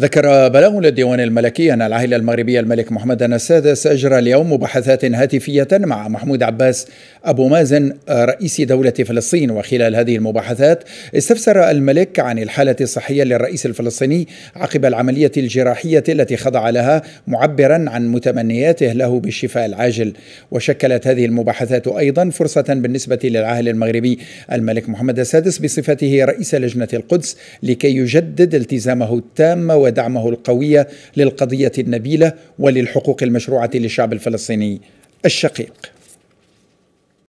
ذكر بلاغ للديوان الملكي أن العائلة المغربية الملك محمد السادس أجرى اليوم مباحثات هاتفية مع محمود عباس أبو مازن رئيس دولة فلسطين وخلال هذه المباحثات استفسر الملك عن الحالة الصحية للرئيس الفلسطيني عقب العملية الجراحية التي خضع لها معبرا عن متمنياته له بالشفاء العاجل وشكلت هذه المباحثات أيضا فرصة بالنسبة للعاهل المغربي الملك محمد السادس بصفته رئيس لجنة القدس لكي يجدد التزامه التام ودعمه القوي للقضية النبيلة وللحقوق المشروعة للشعب الفلسطيني الشقيق